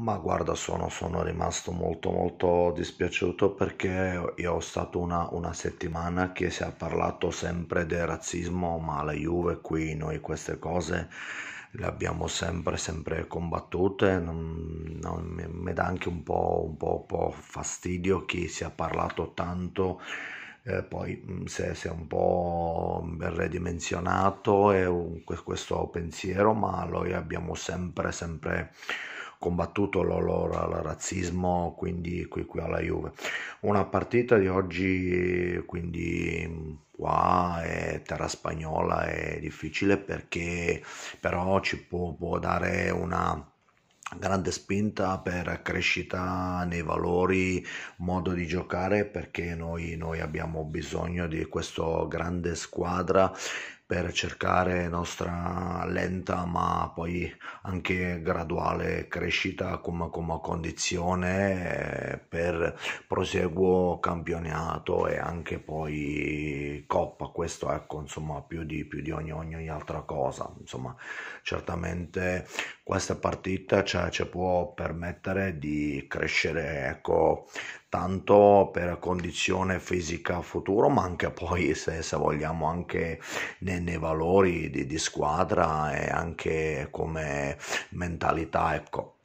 Ma guarda, sono, sono rimasto molto molto dispiaciuto perché io ho stato una, una settimana che si è parlato sempre del razzismo, ma la Juve qui noi queste cose le abbiamo sempre sempre combattute, non, non, mi, mi, dà anche un po', un, po', un po' fastidio che si è parlato tanto. Eh, poi mm, si è un po' ridimensionato e eh, un, questo pensiero, ma noi abbiamo sempre, sempre combattuto il razzismo quindi qui, qui, alla Juve una partita di oggi quindi qua è terra spagnola è difficile perché però ci può, può dare una grande spinta per crescita nei valori, modo di giocare, perché noi, noi abbiamo bisogno di questa grande squadra per cercare nostra lenta ma poi anche graduale crescita come, come condizione eh, per proseguo campionato e anche poi coppa questo ecco, insomma, più di, più di ogni, ogni, altra cosa. Insomma, certamente questa partita cioè, ci può permettere di crescere ecco, tanto per condizione fisica futuro, ma anche poi se, se vogliamo anche nei, nei valori di, di, squadra e anche come mentalità. Ecco.